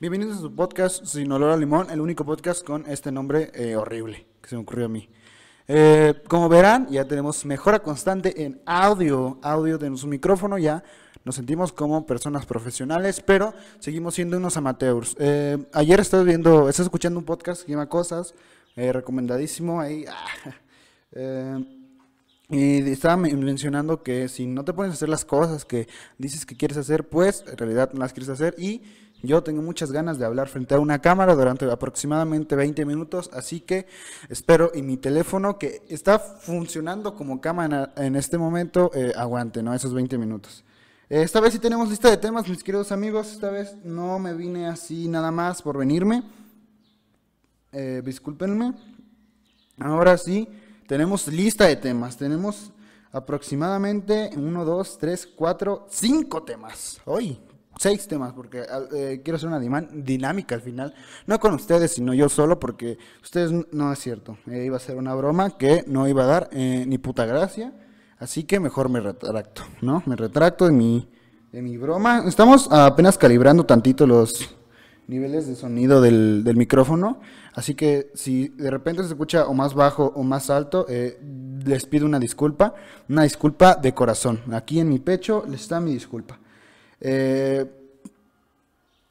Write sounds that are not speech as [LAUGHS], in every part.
Bienvenidos a su podcast Sin Olor a Limón, el único podcast con este nombre eh, horrible que se me ocurrió a mí. Eh, como verán, ya tenemos mejora constante en audio, audio de nuestro micrófono, ya nos sentimos como personas profesionales, pero seguimos siendo unos amateurs. Eh, ayer estás viendo, estás escuchando un podcast que llama Cosas, recomendadísimo, ahí... [LAUGHS] y estaba mencionando que si no te pones a hacer las cosas que dices que quieres hacer, pues en realidad no las quieres hacer y yo tengo muchas ganas de hablar frente a una cámara durante aproximadamente 20 minutos, así que espero y mi teléfono que está funcionando como cámara en este momento eh, aguante, ¿no? Esos 20 minutos. Eh, esta vez sí tenemos lista de temas, mis queridos amigos. Esta vez no me vine así nada más por venirme. Eh, discúlpenme. Ahora sí, tenemos lista de temas. Tenemos aproximadamente 1, 2, 3, 4, 5 temas. Hoy seis temas, porque eh, quiero hacer una dinámica al final, no con ustedes, sino yo solo, porque ustedes no es cierto, eh, iba a ser una broma que no iba a dar eh, ni puta gracia, así que mejor me retracto, ¿no? Me retracto de mi, de mi broma. Estamos apenas calibrando tantito los niveles de sonido del, del micrófono, así que si de repente se escucha o más bajo o más alto, les pido una disculpa, una disculpa de corazón. Aquí en mi pecho les está mi disculpa. Eh,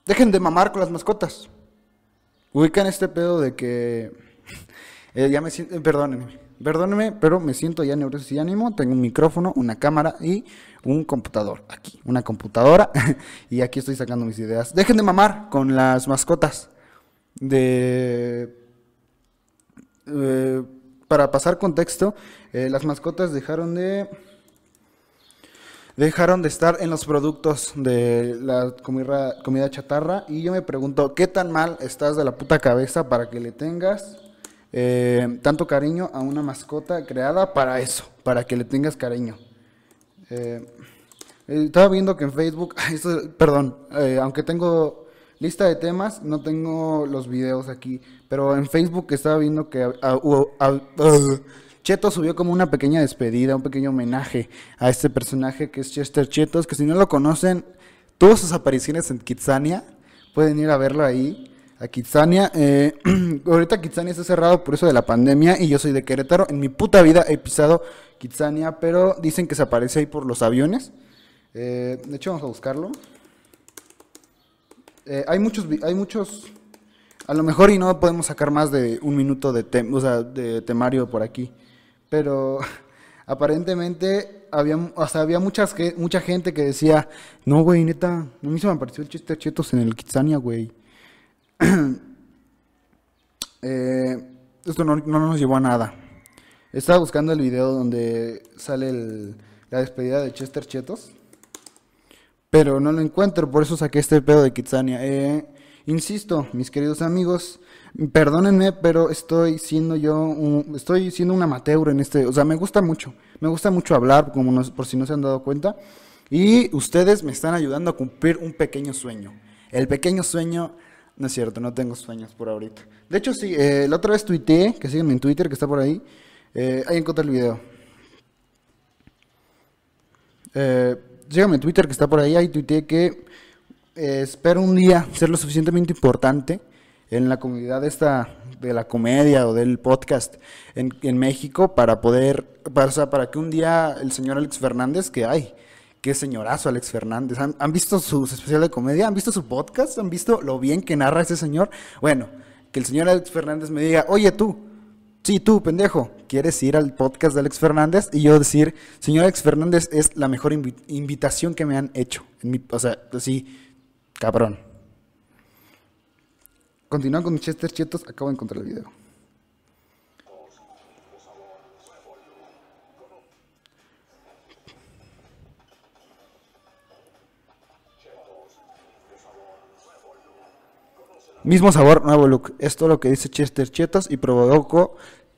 dejen de mamar con las mascotas. Ubican este pedo de que. [LAUGHS] Eh, ya me siento. Perdónenme. Perdónenme, pero me siento ya neurosis y ánimo. Tengo un micrófono, una cámara y un computador. Aquí, una computadora. [LAUGHS] y aquí estoy sacando mis ideas. Dejen de mamar con las mascotas. De. Eh, para pasar contexto, las mascotas dejaron de dejaron de estar en los productos de la comida, comida chatarra. Y yo me pregunto, ¿qué tan mal estás de la puta cabeza para que le tengas eh, tanto cariño a una mascota creada para eso, para que le tengas cariño? Eh, eh, estaba viendo que en Facebook, [LAUGHS] perdón, aunque tengo lista de temas, no tengo los videos aquí, pero en Facebook estaba viendo que... Chetos subió como una pequeña despedida, un pequeño homenaje a este personaje que es Chester Chetos, que si no lo conocen, tuvo sus apariciones en Kitsania, pueden ir a verlo ahí. A Kitsania, eh, [CLEARS THROAT] ahorita Kitsania está cerrado por eso de la pandemia y yo soy de Querétaro. En mi puta vida he pisado Kitsania, pero dicen que se aparece ahí por los aviones. Eh, de hecho, vamos a buscarlo. Eh, hay muchos, hay muchos, a lo mejor y no podemos sacar más de un minuto de, de temario por aquí pero [LAUGHS] aparentemente había, había muchas, mucha gente que decía, no, güey, neta, no me se me apareció el Chester Chetos en el Kitsania, güey. [CLEARS THROAT] Eh, esto no, no, nos llevó a nada. Estaba buscando el video donde sale la despedida de Chester Chetos. Pero no lo encuentro, por eso saqué este pedo de Kitsania. Eh, Insisto, mis queridos amigos, perdónenme, pero estoy siendo yo, un, estoy siendo un amateur en este, o sea, me gusta mucho, me gusta mucho hablar, como por si no se han dado cuenta, y ustedes me están ayudando a cumplir un pequeño sueño. El pequeño sueño no es cierto, no tengo sueños por ahorita. De hecho, sí, eh, la otra vez tuiteé, que sígueme en Twitter, que está por ahí. Eh, ahí encontré el video. Eh, síganme en Twitter, que está por ahí. Ahí tuiteé que espero un día ser lo suficientemente importante en la comunidad esta de la comedia o del podcast en, México para poder, para, o sea, para que un día el señor Alex Fernández, que hay, qué señorazo Alex Fernández, ¿Han, visto su especial de comedia? ¿Han visto su podcast? ¿Han visto lo bien que narra ese señor? Bueno, que el señor Alex Fernández me diga, oye tú, sí tú, pendejo, ¿quieres ir al podcast de Alex Fernández? Y yo decir, señor Alex Fernández, es la mejor invitación que me han hecho. En mi, o sea, así Cabrón. Continúan con Chester Chetos, acabo de encontrar el video. Mismo sabor, nuevo look. Esto es lo que dice Chester Chetos y provocó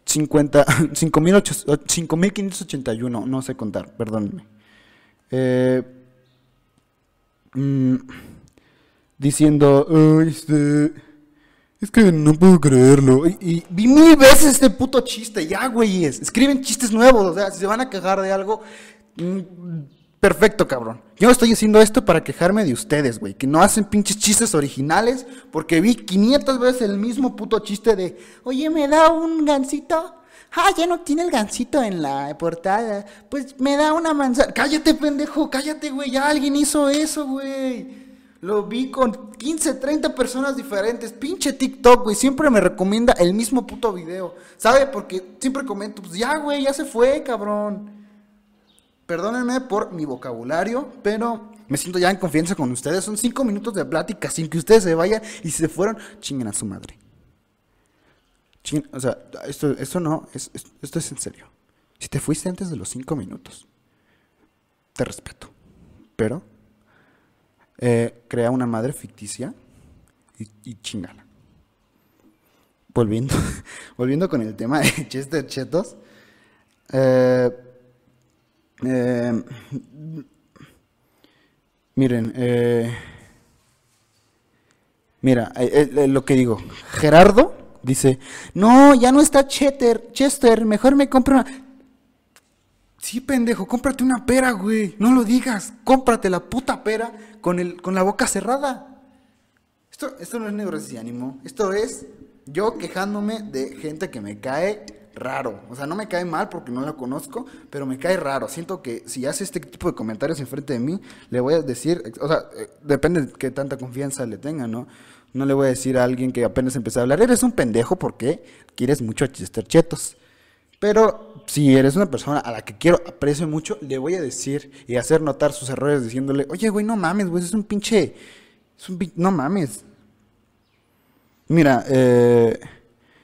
5.581. [LAUGHS] No sé contar, perdónenme. Eh, mmm diciendo, este, es que no puedo creerlo. Y, vi mil veces este puto chiste, ya, güey, Escriben chistes nuevos, o sea, si se van a quejar de algo, mm, perfecto, cabrón. Yo estoy haciendo esto para quejarme de ustedes, güey, que no hacen pinches chistes originales, porque vi 500 veces el mismo puto chiste de, oye, ¿me da un gancito? Ah, ya no tiene el gancito en la portada. Pues me da una manzana. Cállate, pendejo, cállate, güey. Ya alguien hizo eso, güey. Lo vi con 15, 30 personas diferentes. Pinche TikTok, güey. Siempre me recomienda el mismo puto video. ¿Sabe? Porque siempre comento, pues ya, güey, ya se fue, cabrón. Perdónenme por mi vocabulario, pero me siento ya en confianza con ustedes. Son 5 minutos de plática sin que ustedes se vayan y se fueron. Chinguen a su madre. o sea, esto, no, es, esto es en serio. Si te fuiste antes de los 5 minutos, te respeto. Pero eh, crea una madre ficticia y, chingala. Volviendo, [LAUGHS] volviendo con el tema de [LAUGHS] Chester Chetos. Eh, eh, miren, mira, lo que digo, Gerardo dice, no, ya no está Chester, Chester, mejor me compro una... Sí, pendejo, cómprate una pera, güey. No lo digas. Cómprate la puta pera con, el, con la boca cerrada. Esto, esto no es negros y ánimo. Esto es yo quejándome de gente que me cae raro. O sea, no me cae mal porque no la conozco, pero me cae raro. Siento que si hace este tipo de comentarios enfrente de mí, le voy a decir, o sea, eh, depende de qué tanta confianza le tenga, ¿no? No le voy a decir a alguien que apenas empezó a hablar, eres un pendejo porque quieres mucho a Chetos. Pero si eres una persona a la que quiero, aprecio mucho, le voy a decir y hacer notar sus errores diciéndole, oye, güey, no mames, güey, es un pinche... Es un No mames. Mira, eh...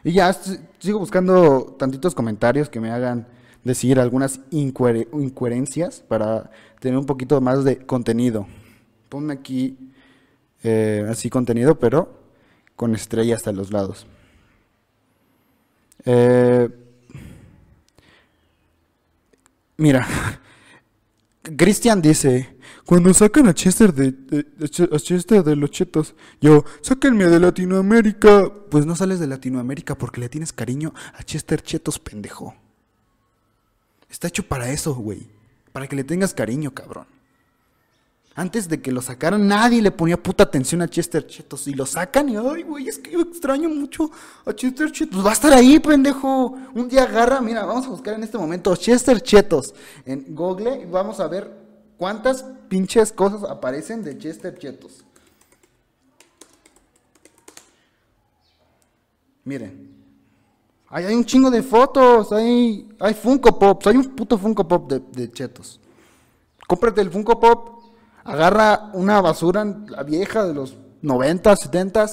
Y ya sigo buscando tantitos comentarios que me hagan decir algunas incoherencias para tener un poquito más de contenido. Ponme aquí eh, así contenido, pero con estrellas hasta los lados. Eh, Mira, Christian dice, cuando sacan a Chester de, Chester de los chetos, yo, sáquenme de Latinoamérica. Pues no sales de Latinoamérica porque le tienes cariño a Chester Chetos, pendejo. Está hecho para eso, güey. Para que le tengas cariño, cabrón. Antes de que lo sacaran, nadie le ponía puta atención a Chester Chetos. Y lo sacan y, ay, güey, es que yo extraño mucho a Chester Chetos. Pues va a estar ahí, pendejo. Un día agarra, mira, vamos a buscar en este momento Chester Chetos en Google y vamos a ver cuántas pinches cosas aparecen de Chester Chetos. Miren. Hay, hay un chingo de fotos, hay, hay Funko Pops, hay un puto Funko Pop de Chetos. Cómprate el Funko Pop Agarra una basura, la vieja de los 90, 70,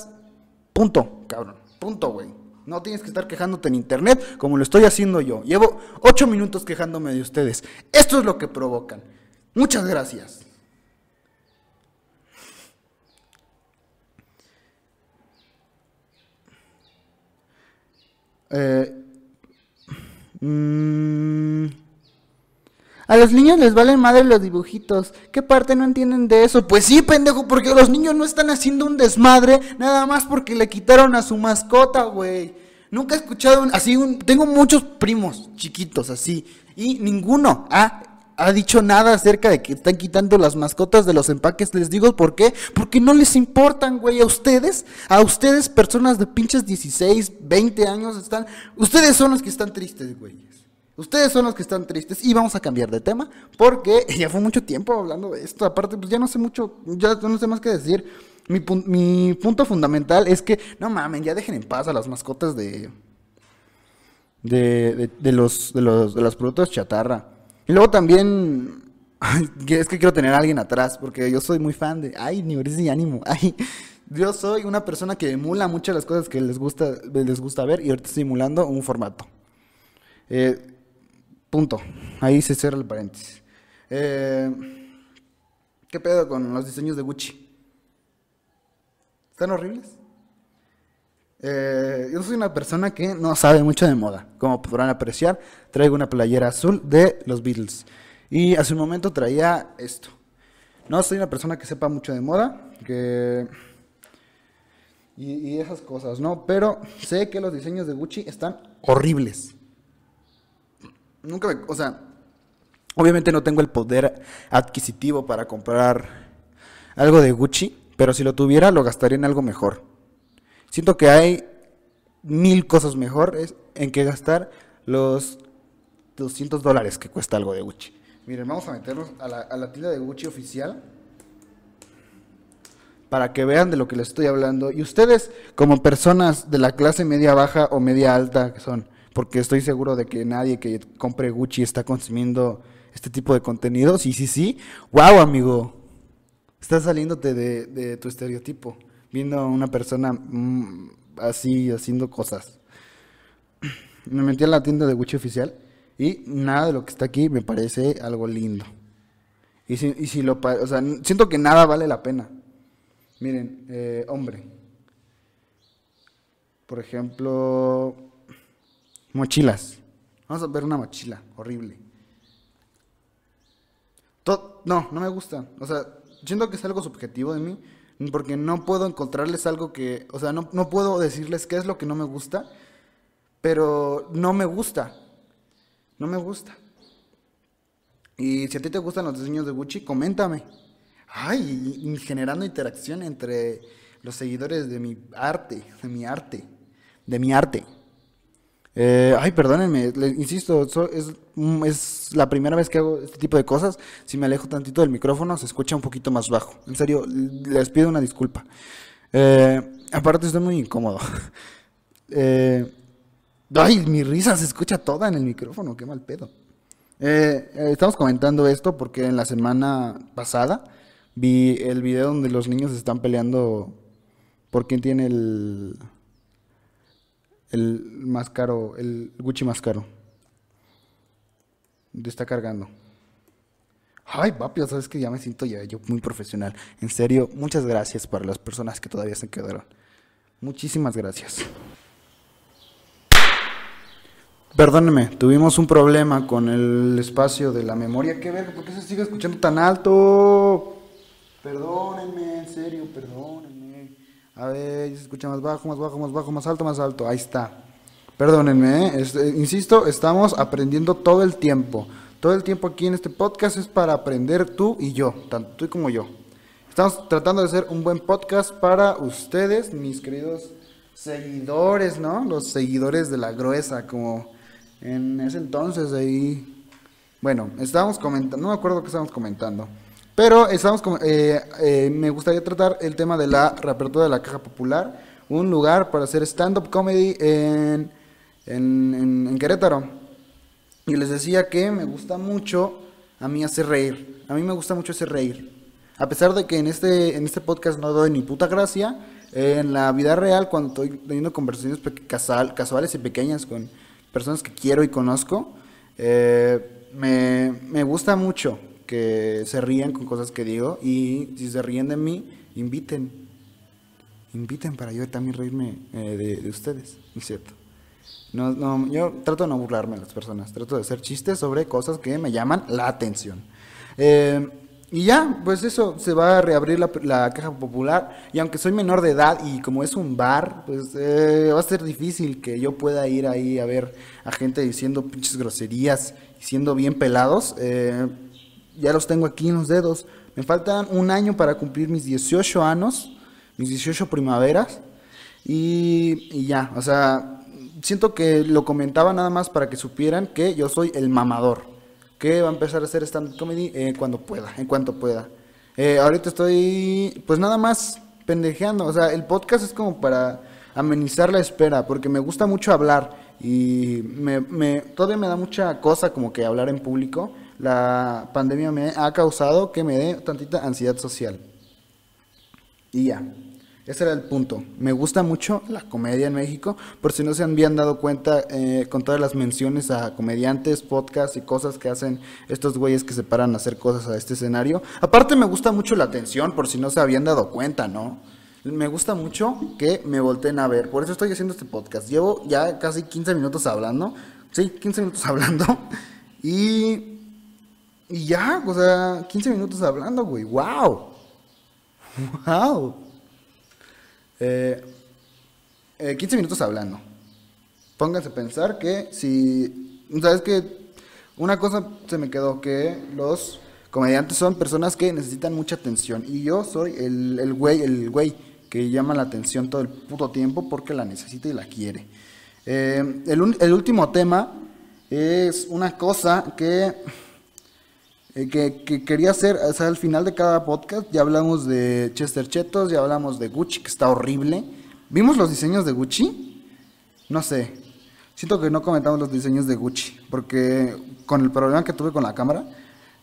punto, cabrón, punto, güey. No tienes que estar quejándote en internet como lo estoy haciendo yo. Llevo ocho minutos quejándome de ustedes. Esto es lo que provocan. Muchas gracias. Eh, mmm, a los niños les valen madre los dibujitos. ¿Qué parte no entienden de eso? Pues sí, pendejo, porque los niños no están haciendo un desmadre nada más porque le quitaron a su mascota, güey. Nunca he escuchado así un... Tengo muchos primos chiquitos así y ninguno ha, dicho nada acerca de que están quitando las mascotas de los empaques. Les digo por qué. Porque no les importan, güey, a ustedes. A ustedes, personas de pinches 16, 20 años, están... Ustedes son los que están tristes, güey. Ustedes son los que están tristes y vamos a cambiar de tema porque [LAUGHS] ya fue mucho tiempo hablando de esto. Aparte, pues ya no sé mucho, ya no sé más qué decir. Mi, punto fundamental es que, no mamen, ya dejen en paz a las mascotas de, de, de, los, de, los, de productos chatarra. Y luego también, [LAUGHS] es que quiero tener a alguien atrás, porque yo soy muy fan de, ay, Oris y ánimo, [LAUGHS] ay. Yo soy una persona que emula muchas las cosas que les gusta, les gusta ver y ahorita estoy emulando un formato. Eh, Punto. Ahí se cierra el paréntesis. Eh, ¿Qué pedo con los diseños de Gucci? ¿Están horribles? Eh, yo soy una persona que no sabe mucho de moda. Como podrán apreciar, traigo una playera azul de los Beatles. Y hace un momento traía esto. No soy una persona que sepa mucho de moda, que... y esas cosas, ¿no? Pero sé que los diseños de Gucci están horribles nunca o sea, obviamente no tengo el poder adquisitivo para comprar algo de Gucci, pero si lo tuviera lo gastaría en algo mejor. Siento que hay mil cosas mejores en que gastar los 200 dólares que cuesta algo de Gucci. Miren, vamos a meternos a la, a la tienda de Gucci oficial para que vean de lo que les estoy hablando. Y ustedes, como personas de la clase media baja o media alta que son, porque estoy seguro de que nadie que compre Gucci está consumiendo este tipo de contenidos. Y sí, sí, wow, amigo, estás saliéndote de, tu estereotipo, viendo a una persona mm, así haciendo cosas. [CLEARS THROAT] Me metí a la tienda de Gucci oficial y nada de lo que está aquí me parece algo lindo. Y si, lo, o sea, siento que nada vale la pena. Miren, eh, hombre. Por ejemplo, Mochilas. Vamos a ver una mochila horrible. no, no me gusta. O sea, siento que es algo subjetivo de mí, porque no puedo encontrarles algo que, o sea, no, no puedo decirles qué es lo que no me gusta, pero no me gusta. No me gusta. Y si a ti te gustan los diseños de Gucci, coméntame. Ay, generando interacción entre los seguidores de mi arte, de mi arte, de mi arte. Eh, ay, perdónenme, insisto, mm, es, la primera vez que hago este tipo de cosas. Si me alejo tantito del micrófono, se escucha un poquito más bajo. En serio, les pido una disculpa. Eh, aparte, estoy muy incómodo. [LAUGHS] Eh, ay, mi risa se escucha toda en el micrófono, qué mal pedo. Eh, estamos comentando esto porque en la semana pasada vi el video donde los niños están peleando por quién tiene el el más caro, el Gucci más caro. Está cargando. Ay, papi, sabes que ya me siento ya yo muy profesional. En serio, muchas gracias para las personas que todavía se quedaron. Muchísimas gracias. Perdóneme, tuvimos un problema con el espacio de la memoria. ¿Qué verga? ¿Por qué se sigue escuchando tan alto? Perdónenme, en serio, perdónenme. A ver, se escucha más bajo, más bajo, más bajo, más alto, más alto. Ahí está. Perdónenme, ¿eh? Este, ¿eh? insisto, estamos aprendiendo todo el tiempo. Todo el tiempo aquí en este podcast es para aprender tú y yo, tanto tú como yo. Estamos tratando de hacer un buen podcast para ustedes, mis queridos seguidores, ¿no? Los seguidores de la gruesa, como en ese entonces ahí. Bueno, estábamos comentando, no me acuerdo qué estábamos comentando. Pero estamos eh, eh, me gustaría tratar el tema de la reapertura de la Caja Popular, un lugar para hacer stand-up comedy en, en, Querétaro. Y les decía que me gusta mucho a mí hacer reír. A mí me gusta mucho hacer reír. A pesar de que en este, en este podcast no doy ni puta gracia, en la vida real, cuando estoy teniendo conversaciones casuales y pequeñas con personas que quiero y conozco, eh, me, me gusta mucho que se rían con cosas que digo y si se ríen de mí, inviten. Inviten para yo también reírme eh, de, ustedes, ¿es cierto? No, no, yo trato de no burlarme de las personas, trato de hacer chistes sobre cosas que me llaman la atención. Eh, y ya, pues eso, se va a reabrir la, la, caja popular. Y aunque soy menor de edad y como es un bar, pues eh, va a ser difícil que yo pueda ir ahí a ver a gente diciendo pinches groserías y siendo bien pelados ya los tengo aquí en los dedos. Me faltan un año para cumplir mis 18 años, mis 18 primaveras. Y, ya, o sea, siento que lo comentaba nada más para que supieran que yo soy el mamador, que va a empezar a hacer stand-up comedy eh, cuando pueda, en cuanto pueda. Eh, ahorita estoy, pues nada más pendejeando, o sea, el podcast es como para amenizar la espera, porque me gusta mucho hablar y me, me, todavía me da mucha cosa como que hablar en público la pandemia me ha causado que me dé tantita ansiedad social. Y ya, ese era el punto. Me gusta mucho la comedia en México, por si no se habían dado cuenta eh, con todas las menciones a comediantes, podcasts y cosas que hacen estos güeyes que se paran a hacer cosas a este escenario. Aparte me gusta mucho la atención, por si no se habían dado cuenta, ¿no? Me gusta mucho que me volteen a ver, por eso estoy haciendo este podcast. Llevo ya casi 15 minutos hablando, sí, 15 minutos [LAUGHS] hablando, y y ya, o sea, 15 minutos hablando, güey. ¡Wow! ¡Wow! 15 minutos hablando. Pónganse a pensar que si. ¿Sabes que Una cosa se me quedó: que los comediantes son personas que necesitan mucha atención. Y yo soy el, el güey, el güey que llama la atención todo el puto tiempo porque la necesita y la quiere. Eh, el último tema es una cosa que eh, que, quería hacer, o sea, al final de cada podcast ya hablamos de Chester Chetos, ya hablamos de Gucci, que está horrible. ¿Vimos los diseños de Gucci? No sé. Siento que no comentamos los diseños de Gucci, porque con el problema que tuve con la cámara,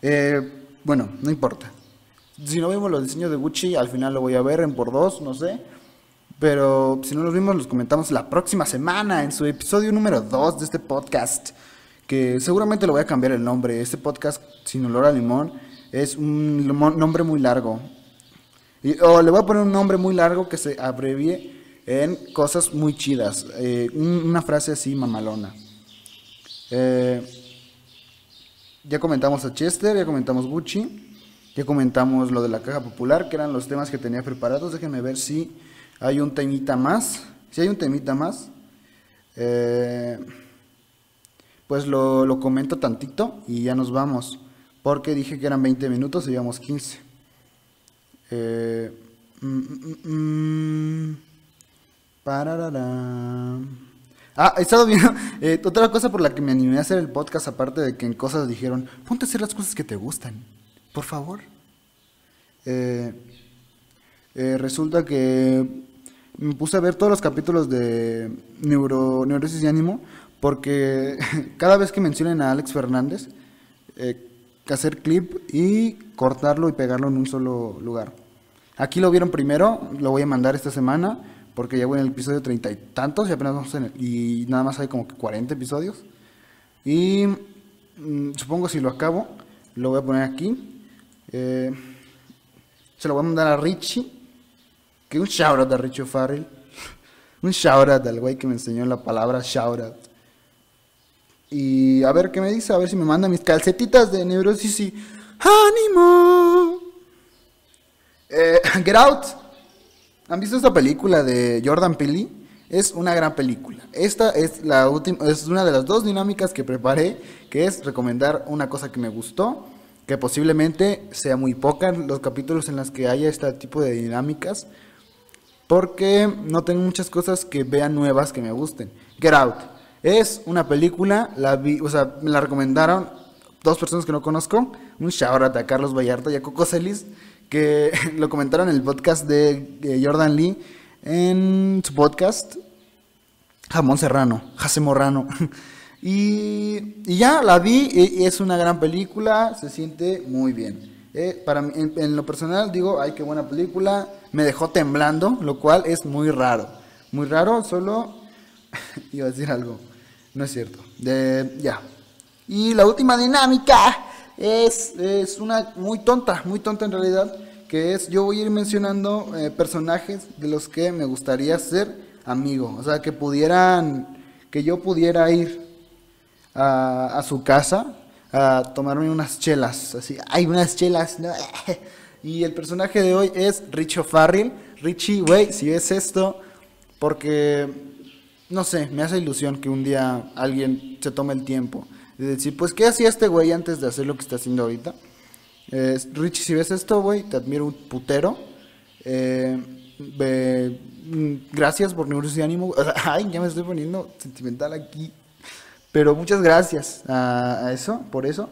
eh, bueno, no importa. Si no vimos los diseños de Gucci, al final lo voy a ver en por dos, no sé. Pero si no los vimos, los comentamos la próxima semana en su episodio número dos de este podcast que seguramente lo voy a cambiar el nombre. Este podcast sin olor a limón es un nombre muy largo. o le voy a poner un nombre muy largo que se abrevie en cosas muy chidas. Eh, una frase así mamalona. Eh, ya comentamos a Chester, ya comentamos Gucci, ya comentamos lo de la caja popular, que eran los temas que tenía preparados. Déjenme ver si hay un temita más. Si hay un temita más. Eh, pues lo, lo comento tantito y ya nos vamos. Porque dije que eran 20 minutos y llevamos 15. Eh, mm, mm, mm, mm. Ah, he estado viendo. [LAUGHS] Eh, otra cosa por la que me animé a hacer el podcast, aparte de que en cosas dijeron, ponte a hacer las cosas que te gustan, por favor. Eh, eh, resulta que me puse a ver todos los capítulos de Neuro, Neurosis y Ánimo, porque [LAUGHS] cada vez que mencionen a Alex Fernández, eh, que hacer clip y cortarlo y pegarlo en un solo lugar. Aquí lo vieron primero, lo voy a mandar esta semana, porque ya voy en el episodio treinta y tantos y apenas vamos en y nada más hay como que 40 episodios. Y mm, supongo si lo acabo, lo voy a poner aquí. Eh, se lo voy a mandar a Richie. Que un shoutout a Richie Farrell. [LAUGHS] un shoutout al güey que me enseñó la palabra shoutout. Y a ver qué me dice, a ver si me manda mis calcetitas de neurosis y. ¡Ánimo! Eh, [LAUGHS] Get Out. ¿Han visto esta película de Jordan Peele? Es una gran película. Esta es la última, es una de las dos dinámicas que preparé, que es recomendar una cosa que me gustó, que posiblemente sea muy poca los capítulos en las que haya este tipo de dinámicas, porque no tengo muchas cosas que vean nuevas que me gusten. Get Out es una película, la vi, o sea, me la recomendaron dos personas que no conozco. Un shout a Carlos Vallarta y Coco Celis, que [LAUGHS] lo comentaron en el podcast de Jordan Lee, en su podcast Jamón Serrano, Jase Morrano. [LAUGHS] Y, ya la vi, y es una gran película, se siente muy bien. Eh, para en, lo personal digo, ay, qué buena película, me dejó temblando, lo cual es muy raro. Muy raro, solo [LAUGHS] iba a decir algo. No es cierto. ya. Y la última dinámica es, una muy tonta, muy tonta en realidad, que es yo voy a ir mencionando eh, personajes de los que me gustaría ser amigo. O sea, que pudieran, que yo pudiera ir a, su casa a tomarme unas chelas. Así, hay unas chelas. [LAUGHS] Y el personaje de hoy es Richo Farrell. Richie, güey, si ves esto, porque no sé, me hace ilusión que un día alguien se tome el tiempo de decir, pues, ¿qué hacía este güey antes de hacer lo que está haciendo ahorita? Richie, si ves esto, güey, te admiro un putero. Eh, mm, gracias por Neuros y Ánimo. [LAUGHS] ay, ya me estoy poniendo sentimental aquí. Pero muchas gracias a, eso, por eso.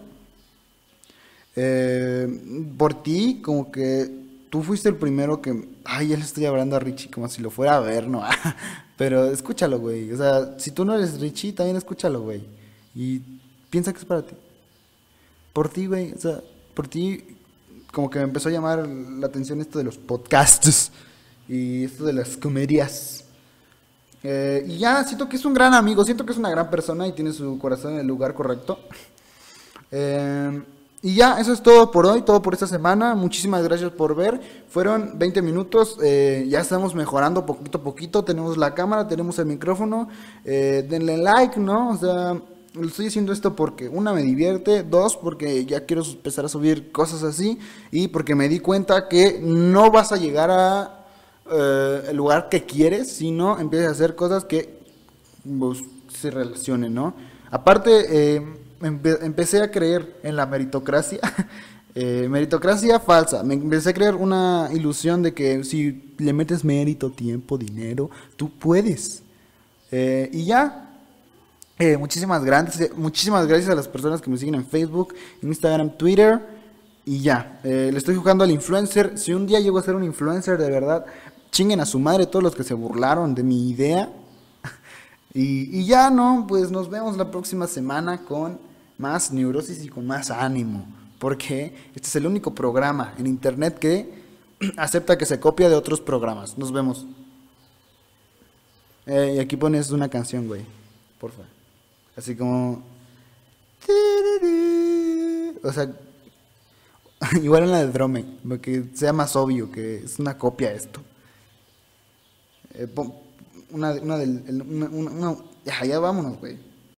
Eh, por ti, como que tú fuiste el primero que, ay, ya le estoy hablando a Richie como si lo fuera a ver, ¿no? [LAUGHS] Pero escúchalo, güey. O sea, si tú no eres Richie, también escúchalo, güey. Y piensa que es para ti. Por ti, güey. O sea, por ti, como que me empezó a llamar la atención esto de los podcasts [LAUGHS] y esto de las comedias. Eh, y ya, siento que es un gran amigo, siento que es una gran persona y tiene su corazón en el lugar correcto. [LAUGHS] Eh, y ya, eso es todo por hoy, todo por esta semana. Muchísimas gracias por ver. Fueron 20 minutos, eh, ya estamos mejorando poquito a poquito. Tenemos la cámara, tenemos el micrófono. Eh, denle like, ¿no? O sea, estoy haciendo esto porque, una, me divierte, dos, porque ya quiero empezar a subir cosas así y porque me di cuenta que no vas a llegar a eh, el lugar que quieres, sino empiezas a hacer cosas que pues, se relacionen, ¿no? Aparte empecé a creer en la meritocracia. [LAUGHS] Eh, meritocracia falsa. Me empecé a creer una ilusión de que si le metes mérito, tiempo, dinero, tú puedes. Eh, y ya. Eh, muchísimas, gracias, muchísimas gracias a las personas que me siguen en Facebook, Instagram, Twitter. Y ya. le estoy jugando al influencer. Si un día llego a ser un influencer de verdad, chinguen a su madre todos los que se burlaron de mi idea. [LAUGHS] y, ya no, pues nos vemos la próxima semana con más neurosis y con más ánimo, porque este es el único programa en Internet que [CLEARS THROAT] acepta que se copia de otros programas. Nos vemos. Eh, y aquí pones una canción, güey. Porfa. Así como... O sea, [LAUGHS] igual en la de Drome, que sea más obvio que es una copia esto. Eh, una, una del... Una, ya vámonos, güey.